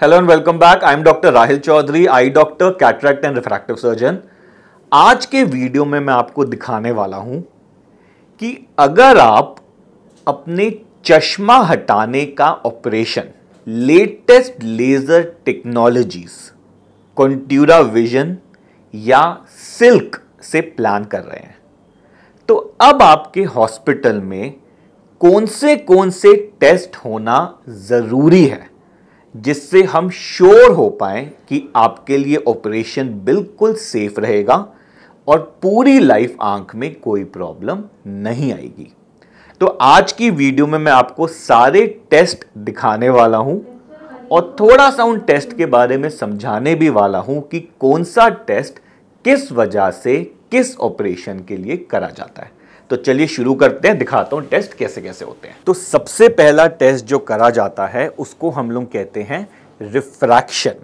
hello and welcome back I am doctor Rahil Chaudhary eye doctor cataract and refractive surgeon आज के video में मैं आपको दिखाने वाला हूं कि अगर आप अपने चश्मा हटाने का operation latest laser technologies Contoura vision या सिल्क से प्लान कर रहे हैं तो अब आपके हॉस्पिटल में कौन से कौन से टेस्ट होना ज़रूरी है जिससे हम श्योर हो पाए कि आपके लिए ऑपरेशन बिल्कुल सेफ रहेगा और पूरी लाइफ आंख में कोई प्रॉब्लम नहीं आएगी तो आज की वीडियो में मैं आपको सारे टेस्ट दिखाने वाला हूं और थोड़ा सा उन टेस्ट के बारे में समझाने भी वाला हूं कि कौन सा टेस्ट किस वजह से किस ऑपरेशन के लिए करा जाता है तो चलिए शुरू करते हैं दिखाता हूँ टेस्ट कैसे कैसे होते हैं तो सबसे पहला टेस्ट जो करा जाता है उसको हम लोग कहते हैं रिफ्रैक्शन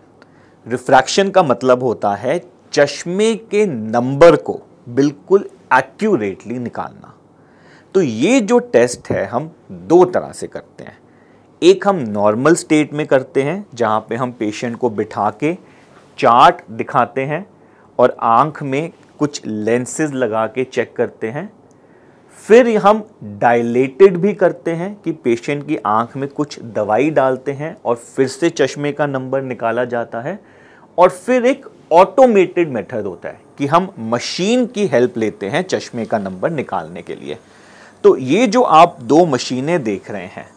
रिफ्रैक्शन का मतलब होता है चश्मे के नंबर को बिल्कुल एक्यूरेटली निकालना तो ये जो टेस्ट है हम दो तरह से करते हैं एक हम नॉर्मल स्टेट में करते हैं जहाँ पे हम पेशेंट को बिठा के चार्ट दिखाते हैं और आँख में कुछ लेंसेज लगा के चेक करते हैं फिर हम डायलेटेड भी करते हैं कि पेशेंट की आंख में कुछ दवाई डालते हैं और फिर से चश्मे का नंबर निकाला जाता है और फिर एक ऑटोमेटेड मेथड होता है कि हम मशीन की हेल्प लेते हैं चश्मे का नंबर निकालने के लिए तो ये जो आप दो मशीनें देख रहे हैं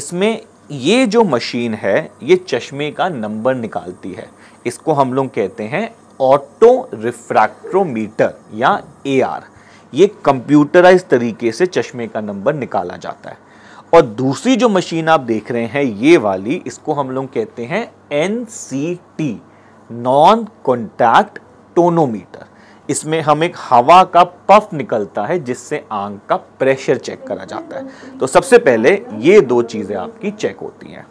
इसमें ये जो मशीन है ये चश्मे का नंबर निकालती है इसको हम लोग कहते हैं ऑटो रिफ्रैक्ट्रोमीटर या एआर ये कंप्यूटराइज तरीके से चश्मे का नंबर निकाला जाता है और दूसरी जो मशीन आप देख रहे हैं ये वाली इसको हम लोग कहते हैं N C T non contact tonometer इसमें हम एक हवा का पफ निकलता है जिससे आंख का प्रेशर चेक करा जाता है तो सबसे पहले ये दो चीज़ें आपकी चेक होती हैं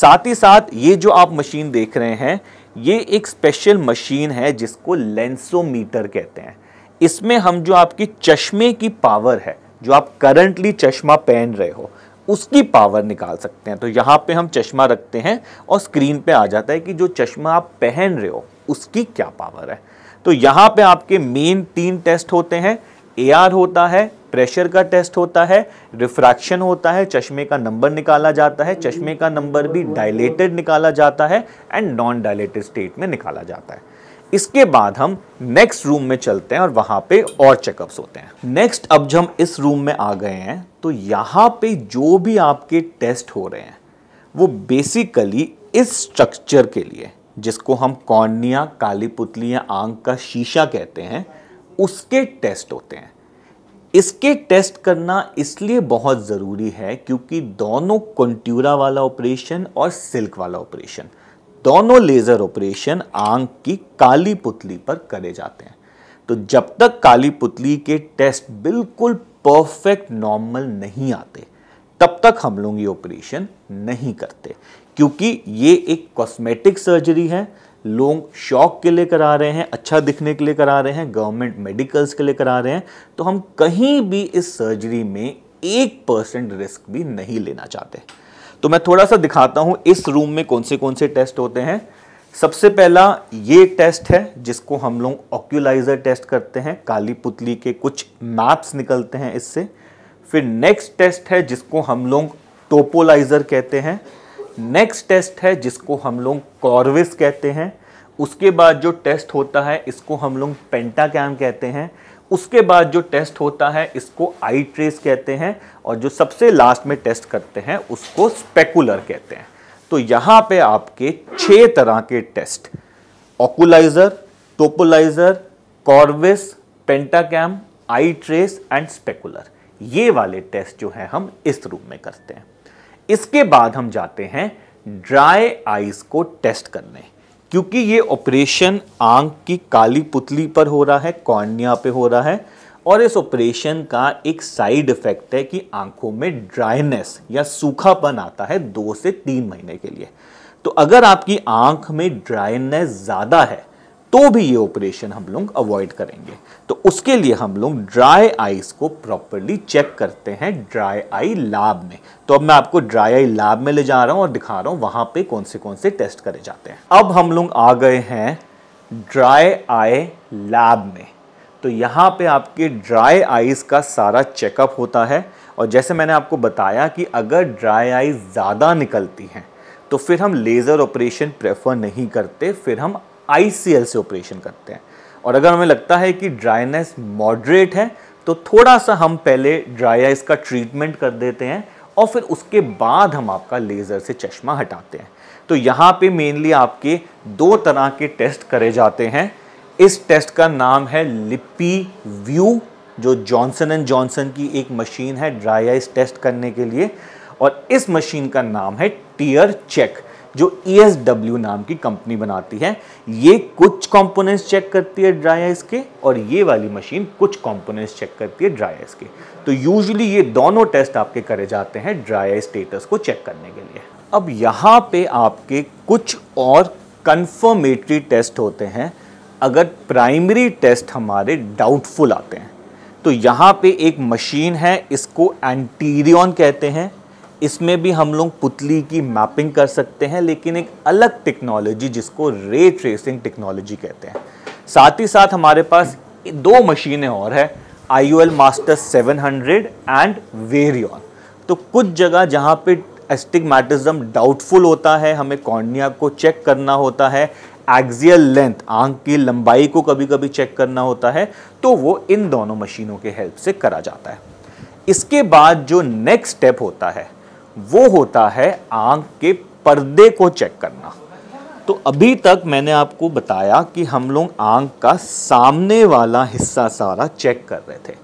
साथ ही साथ ये जो आप मशीन देख रहे हैं ये एक स्पेशल मशीन है जिसको लेंसोमीटर कहते हैं इसमें हम जो आपकी चश्मे की पावर है जो आप करंटली चश्मा पहन रहे हो उसकी पावर निकाल सकते हैं तो यहाँ पे हम चश्मा रखते हैं और स्क्रीन पे आ जाता है कि जो चश्मा आप पहन रहे हो उसकी क्या पावर है तो यहाँ पे आपके मेन तीन टेस्ट होते हैं एआर होता है प्रेशर का टेस्ट होता है रिफ्रैक्शन होता है चश्मे का नंबर निकाला जाता है चश्मे का नंबर भी डायलेटेड निकाला जाता है एंड नॉन डायलेटेड स्टेट में निकाला जाता है इसके बाद हम नेक्स्ट रूम में चलते हैं और वहां पे और चेकअप्स होते हैं नेक्स्ट अब जब हम इस रूम में आ गए हैं तो यहां पे जो भी आपके टेस्ट हो रहे हैं वो बेसिकली इस स्ट्रक्चर के लिए जिसको हम कॉर्निया काली पुतली या आंख का शीशा कहते हैं उसके टेस्ट होते हैं इसके टेस्ट करना इसलिए बहुत ज़रूरी है क्योंकि दोनों कंट्यूरा वाला ऑपरेशन और सिल्क वाला ऑपरेशन दोनों लेज़र ऑपरेशन आंख की काली पुतली पर करे जाते हैं तो जब तक काली पुतली के टेस्ट बिल्कुल परफेक्ट नॉर्मल नहीं आते तब तक हम लोग ये ऑपरेशन नहीं करते क्योंकि ये एक कॉस्मेटिक सर्जरी है लोग शौक के लिए करा रहे हैं अच्छा दिखने के लिए करा रहे हैं गवर्नमेंट मेडिकल्स के लिए करा रहे हैं तो हम कहीं भी इस सर्जरी में एक परसेंट रिस्क भी नहीं लेना चाहते तो मैं थोड़ा सा दिखाता हूँ इस रूम में कौन से कौन से टेस्ट होते हैं सबसे पहला ये टेस्ट है जिसको हम लोग ऑक्यूलाइजर टेस्ट करते हैं काली पुतली के कुछ मैप्स निकलते हैं इससे फिर नेक्स्ट टेस्ट है जिसको हम लोग टोपोलाइजर कहते हैं नेक्स्ट टेस्ट है जिसको हम लोग कॉर्विस कहते हैं उसके बाद जो टेस्ट होता है इसको हम लोग पेंटाकैम कहते हैं उसके बाद जो टेस्ट होता है इसको आई ट्रेस कहते हैं और जो सबसे लास्ट में टेस्ट करते हैं उसको स्पेकुलर कहते हैं तो यहां पे आपके छह तरह के test Oculyzer Topolyzer Corvis Pentacam iTrace and specular ये वाले टेस्ट जो है हम इस रूप में करते हैं इसके बाद हम जाते हैं ड्राई आइस को टेस्ट करने क्योंकि ये ऑपरेशन आंख की काली पुतली पर हो रहा है कॉर्निया पे हो रहा है और इस ऑपरेशन का एक साइड इफेक्ट है कि आंखों में ड्राइनेस या सूखापन आता है दो से तीन महीने के लिए तो अगर आपकी आंख में ड्राइनेस ज़्यादा है तो भी ये ऑपरेशन हम लोग अवॉइड करेंगे तो उसके लिए हम लोग ड्राई आईज को प्रॉपरली चेक करते हैं ड्राई आई लैब में तो अब मैं आपको ड्राई आई लैब में ले जा रहा हूँ और दिखा रहा हूँ वहाँ पे कौन से कौन से टेस्ट करे जाते हैं अब हम लोग आ गए हैं ड्राई आई लैब में तो यहाँ पे आपके ड्राई आईज का सारा चेकअप होता है और जैसे मैंने आपको बताया कि अगर ड्राई आई ज़्यादा निकलती हैं तो फिर हम लेज़र ऑपरेशन प्रेफर नहीं करते फिर हम आई से ऑपरेशन करते हैं और अगर हमें लगता है कि ड्राइनेस मॉडरेट है तो थोड़ा सा हम पहले ड्राई आइस का ट्रीटमेंट कर देते हैं और फिर उसके बाद हम आपका लेज़र से चश्मा हटाते हैं तो यहाँ पे मेनली आपके दो तरह के टेस्ट करे जाते हैं इस टेस्ट का नाम है लिपी व्यू जो जॉनसन एंड जॉनसन की एक मशीन है ड्राई आइस टेस्ट करने के लिए और इस मशीन का नाम है टीयर चेक जो ई e नाम की कंपनी बनाती है ये कुछ कंपोनेंट्स चेक करती है ड्राई आइस के और ये वाली मशीन कुछ कंपोनेंट्स चेक करती है ड्राई आइस के तो यूजली ये दोनों टेस्ट आपके करे जाते हैं ड्राई आई स्टेटस को चेक करने के लिए अब यहाँ पे आपके कुछ और कन्फर्मेटरी टेस्ट होते हैं अगर प्राइमरी टेस्ट हमारे डाउटफुल आते हैं तो यहाँ पे एक मशीन है इसको एंटीरियन कहते हैं इसमें भी हम लोग पुतली की मैपिंग कर सकते हैं लेकिन एक अलग टेक्नोलॉजी जिसको रे ट्रेसिंग टेक्नोलॉजी कहते हैं साथ ही साथ हमारे पास दो मशीनें और हैं I U L master seven hundred and Verion तो कुछ जगह जहाँ पे एस्टिगमेटिज्म डाउटफुल होता है हमें कॉर्निया को चेक करना होता है एक्जियल लेंथ आंख की लंबाई को कभी कभी चेक करना होता है तो वो इन दोनों मशीनों के हेल्प से करा जाता है इसके बाद जो नेक्स्ट स्टेप होता है वो होता है आंख के पर्दे को चेक करना तो अभी तक मैंने आपको बताया कि हम लोग आंख का सामने वाला हिस्सा सारा चेक कर रहे थे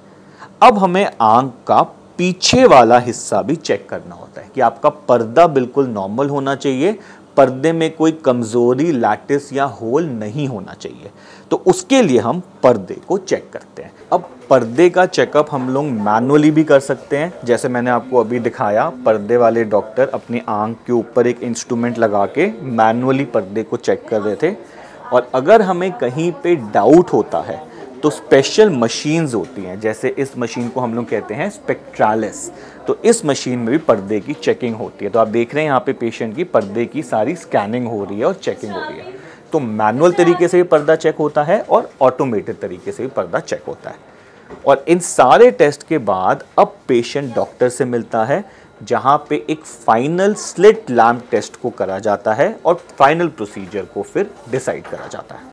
अब हमें आंख का पीछे वाला हिस्सा भी चेक करना होता है कि आपका पर्दा बिल्कुल नॉर्मल होना चाहिए पर्दे में कोई कमज़ोरी लैटिस या होल नहीं होना चाहिए तो उसके लिए हम पर्दे को चेक करते हैं अब पर्दे का चेकअप हम लोग मैनुअली भी कर सकते हैं जैसे मैंने आपको अभी दिखाया पर्दे वाले डॉक्टर अपनी आंख के ऊपर एक इंस्ट्रूमेंट लगा के मैनुअली पर्दे को चेक कर रहे थे और अगर हमें कहीं पे डाउट होता है तो स्पेशल मशीन्स होती हैं जैसे इस मशीन को हम लोग कहते हैं स्पेक्ट्रालिस तो इस मशीन में भी पर्दे की चेकिंग होती है तो आप देख रहे हैं यहाँ पे पेशेंट की पर्दे की सारी स्कैनिंग हो रही है और चेकिंग हो रही है तो मैनुअल तरीके से भी पर्दा चेक होता है और ऑटोमेटेड तरीके से भी पर्दा चेक होता है और इन सारे टेस्ट के बाद अब पेशेंट डॉक्टर से मिलता है जहाँ पे एक फाइनल स्लिट लैम्प टेस्ट को करा जाता है और फाइनल प्रोसीजर को फिर डिसाइड करा जाता है